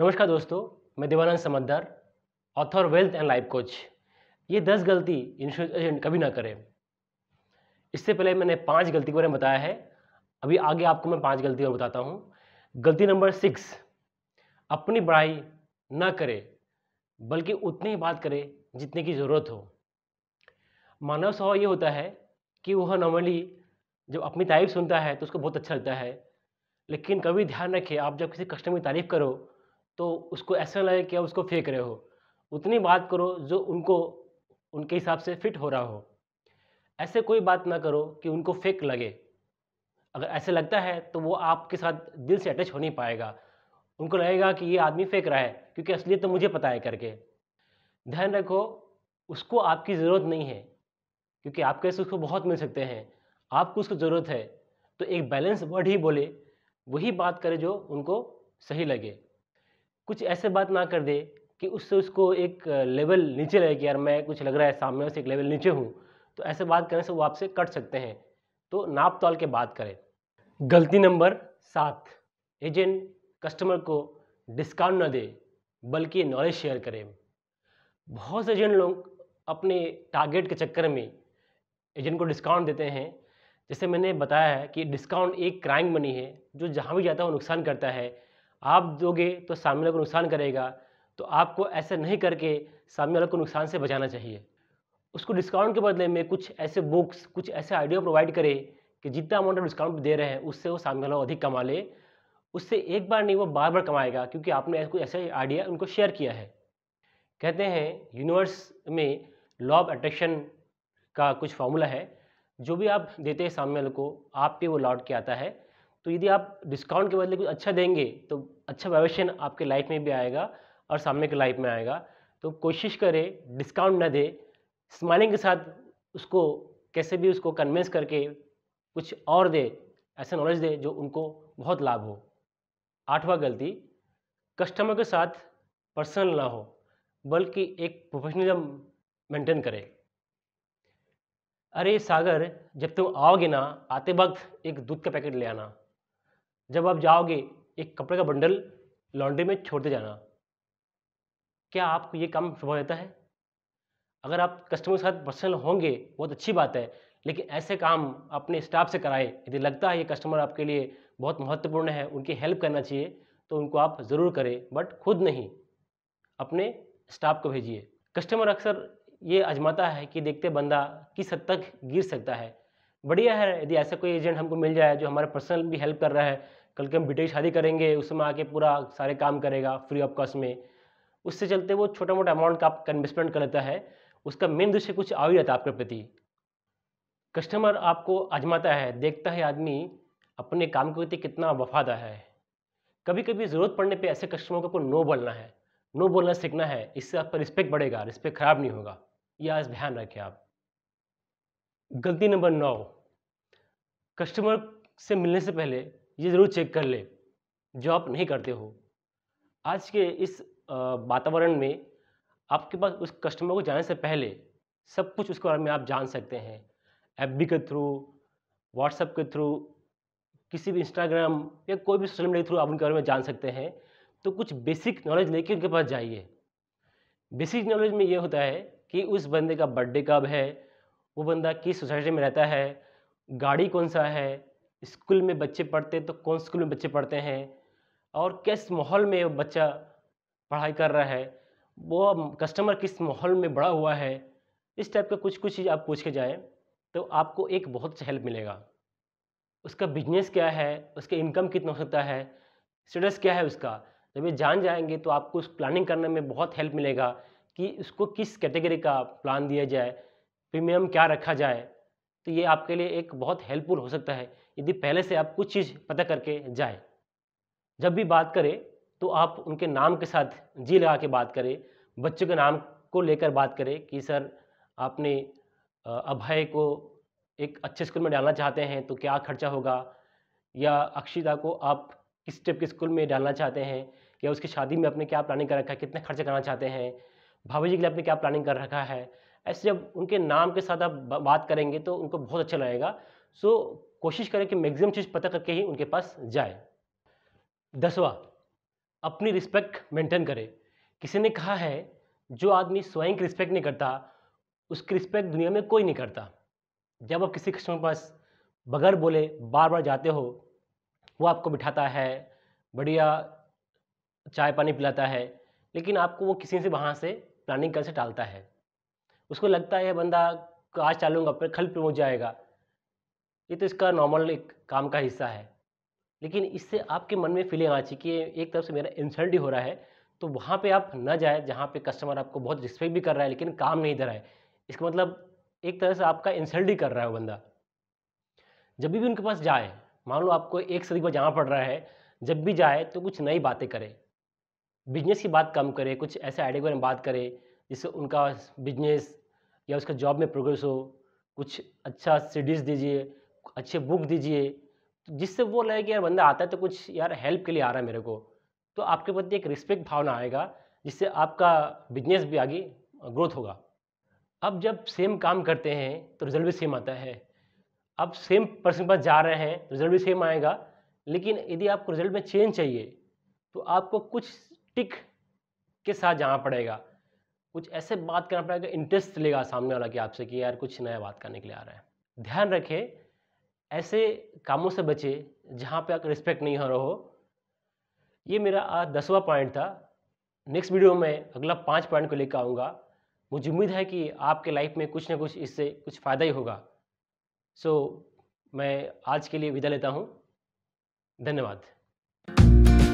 नमस्कार दोस्तों मैं Devanand Samajhdar author wealth and life coach ये दस गलती इंश्योरेंस एजेंट कभी ना करें इससे पहले मैंने पांच गलती के बारे में बताया है अभी आगे आपको मैं पांच गलती और बताता हूँ गलती नंबर सिक्स अपनी बढ़ाई ना करें बल्कि उतनी ही बात करें जितने की ज़रूरत हो मानव स्वभाव ये होता है कि वह नॉर्मली जब अपनी तारीफ सुनता है तो उसको बहुत अच्छा लगता है लेकिन कभी ध्यान रखें आप जब किसी कस्टमर की तारीफ करो तो उसको ऐसा लगे कि उसको फेंक रहे हो उतनी बात करो जो उनको उनके हिसाब से फिट हो रहा हो ऐसे कोई बात ना करो कि उनको फेक लगे अगर ऐसे लगता है तो वो आपके साथ दिल से अटैच हो नहीं पाएगा उनको लगेगा कि ये आदमी फेंक रहा है क्योंकि असलियत तो मुझे पता है करके ध्यान रखो उसको आपकी ज़रूरत नहीं है क्योंकि आपके कैसे उसको बहुत मिल सकते हैं आपको उसको ज़रूरत है तो एक बैलेंस वर्ड ही बोले वही बात करे जो उनको सही लगे कुछ ऐसे बात ना कर दे कि उससे उसको एक लेवल नीचे लगे कि यार मैं कुछ लग रहा है सामने से एक लेवल नीचे हूँ तो ऐसे बात करने से वो आपसे कट सकते हैं तो नाप तौल के बात करें गलती नंबर सात एजेंट कस्टमर को डिस्काउंट ना दे बल्कि नॉलेज शेयर करें बहुत से एजेंट लोग अपने टारगेट के चक्कर में एजेंट को डिस्काउंट देते हैं जैसे मैंने बताया है कि डिस्काउंट एक क्राइम बनी है जो जहाँ भी जाता है वो नुकसान करता है आप दोगे तो सामने वाले को नुकसान करेगा तो आपको ऐसे नहीं करके सामने वाले को नुकसान से बचाना चाहिए उसको डिस्काउंट के बदले में कुछ ऐसे बुक्स कुछ ऐसे आइडिया प्रोवाइड करें कि जितना अमाउंट डिस्काउंट दे रहे हैं उससे वो सामने वाला अधिक कमा ले उससे एक बार नहीं वो बार बार कमाएगा क्योंकि आपने कुछ ऐसे आइडिया उनको शेयर किया है कहते हैं यूनिवर्स में लॉ ऑफ अट्रैक्शन का कुछ फार्मूला है जो भी आप देते हैं सामने वाले को आप पे वो लौट के आता है तो यदि आप डिस्काउंट के बदले कुछ अच्छा देंगे तो अच्छा भविष्य आपके लाइफ में भी आएगा और सामने के लाइफ में आएगा तो कोशिश करें डिस्काउंट ना दे स्माइलिंग के साथ उसको कैसे भी उसको कन्विंस करके कुछ और दे ऐसा नॉलेज दे जो उनको बहुत लाभ हो आठवां गलती कस्टमर के साथ पर्सनल ना हो बल्कि एक प्रोफेशनलिज्म मेंटेन करें अरे सागर जब तुम आओगे ना आते वक्त एक दूध का पैकेट ले आना जब आप जाओगे एक कपड़े का बंडल लॉन्ड्री में छोड़ते जाना क्या आपको ये काम सुबह रहता है अगर आप कस्टमर के साथ पर्सनल होंगे बहुत अच्छी बात है लेकिन ऐसे काम अपने स्टाफ से कराएं यदि लगता है ये कस्टमर आपके लिए बहुत महत्वपूर्ण है उनकी हेल्प करना चाहिए तो उनको आप ज़रूर करें बट खुद नहीं अपने स्टाफ को भेजिए कस्टमर अक्सर ये आजमाता है कि देखते बंदा किस हद तक गिर सकता है बढ़िया है यदि ऐसा कोई एजेंट हमको मिल जाए जो हमारे पर्सनल भी हेल्प कर रहा है कल के हम बेटे की शादी करेंगे उसमें आके पूरा सारे काम करेगा फ्री ऑफ कॉस्ट में उससे चलते वो छोटा मोटा अमाउंट का आप इन्वेस्टमेंट कर लेता है उसका मेन दृश्य कुछ आ ही रहता है आपके प्रति कस्टमर आपको आजमाता है देखता है आदमी अपने काम के प्रति कितना वफादार है कभी कभी ज़रूरत पड़ने पे ऐसे कस्टमर को नो बोलना है नो बोलना सीखना है इससे आपका रिस्पेक्ट बढ़ेगा रिस्पेक्ट खराब नहीं होगा यह आज ध्यान रखें आप गलती नंबर नौ कस्टमर से मिलने से पहले ये ज़रूर चेक कर लें जो आप नहीं करते हो आज के इस वातावरण में आपके पास उस कस्टमर को जाने से पहले सब कुछ उसके बारे में आप जान सकते हैं एफ के थ्रू व्हाट्सएप के थ्रू किसी भी इंस्टाग्राम या कोई भी सोशल मीडिया के थ्रू आप उनके बारे में जान सकते हैं तो कुछ बेसिक नॉलेज लेके उनके पास जाइए बेसिक नॉलेज में ये होता है कि उस बंदे का बर्थडे कब है वो बंदा किस सोसाइटी में रहता है गाड़ी कौन सा है स्कूल में बच्चे पढ़ते हैं तो कौन स्कूल में बच्चे पढ़ते हैं और किस माहौल में बच्चा पढ़ाई कर रहा है वो कस्टमर किस माहौल में बड़ा हुआ है इस टाइप का कुछ कुछ चीज़ आप पूछ के जाएँ तो आपको एक बहुत अच्छा हेल्प मिलेगा उसका बिजनेस क्या है उसके इनकम कितना होता है स्टेटस क्या है उसका जब ये जान जाएंगे तो आपको उस प्लानिंग करने में बहुत हेल्प मिलेगा कि उसको किस कैटेगरी का प्लान दिया जाए प्रीमियम क्या रखा जाए तो ये आपके लिए एक बहुत हेल्पफुल हो सकता है यदि पहले से आप कुछ चीज़ पता करके जाए जब भी बात करें तो आप उनके नाम के साथ जी लगा के बात करें बच्चों के नाम को लेकर बात करें कि सर आपने अभय को एक अच्छे स्कूल में डालना चाहते हैं तो क्या खर्चा होगा या अक्षिता को आप किस टाइप के स्कूल में डालना चाहते हैं या उसकी शादी में आपने क्या प्लानिंग कर रखा है कितना खर्चा करना चाहते हैं भाभी जी के लिए आपने क्या प्लानिंग कर रखा है ऐसे जब उनके नाम के साथ आप बात करेंगे तो उनको बहुत अच्छा लगेगा सो कोशिश करें कि मैक्सिमम चीज़ पता करके ही उनके पास जाए दसवा अपनी रिस्पेक्ट मेंटेन करें किसी ने कहा है जो आदमी स्वयं की रिस्पेक्ट नहीं करता उसकी रिस्पेक्ट दुनिया में कोई नहीं करता जब आप किसी कस्टमर के पास बगैर बोले बार बार जाते हो वो आपको बिठाता है बढ़िया चाय पानी पिलाता है लेकिन आपको वो किसी से वहाँ से प्लानिंग कर से टालता है उसको लगता है बंदा आज चालूंगा पर खल पे पहुँच जाएगा ये तो इसका नॉर्मल एक काम का हिस्सा है लेकिन इससे आपके मन में फीलिंग आ चाहिए कि एक तरफ से मेरा इंसल्ट ही हो रहा है तो वहाँ पे आप ना जाए जहाँ पे कस्टमर आपको बहुत रिस्पेक्ट भी कर रहा है लेकिन काम नहीं दे रहा है इसका मतलब एक तरह से आपका इंसल्ट ही कर रहा है वो बंदा जब भी उनके पास जाए मान लो आपको एक से अधिक बार जाना पड़ रहा है जब भी जाए तो कुछ नई बातें करें बिजनेस की बात कम करें कुछ ऐसे आइडिया के बारे में बात करें जिससे उनका बिजनेस या उसका जॉब में प्रोग्रेस हो कुछ अच्छा सीडीज दीजिए अच्छे बुक दीजिए तो जिससे वो लगे कि यार बंदा आता है तो कुछ यार हेल्प के लिए आ रहा है मेरे को तो आपके प्रति एक रिस्पेक्ट भावना आएगा जिससे आपका बिजनेस भी आगे ग्रोथ होगा अब जब सेम काम करते हैं तो रिजल्ट भी सेम आता है अब सेम पर्सन के पास जा रहे हैं रिजल्ट तो भी सेम आएगा लेकिन यदि आपको रिजल्ट में चेंज चाहिए तो आपको कुछ टिक के साथ जाना पड़ेगा कुछ ऐसे बात करना पड़ेगा इंटरेस्ट लेगा सामने वाला कि आपसे कि यार कुछ नया बात करने के लिए आ रहा है ध्यान रखें ऐसे कामों से बचे जहाँ पे आप रिस्पेक्ट नहीं हो रहा हो ये मेरा आज दसवा पॉइंट था नेक्स्ट वीडियो में अगला पाँच पॉइंट को लेकर आऊँगा मुझे उम्मीद है कि आपके लाइफ में कुछ ना कुछ इससे कुछ फ़ायदा ही होगा सो so, मैं आज के लिए विदा लेता हूँ धन्यवाद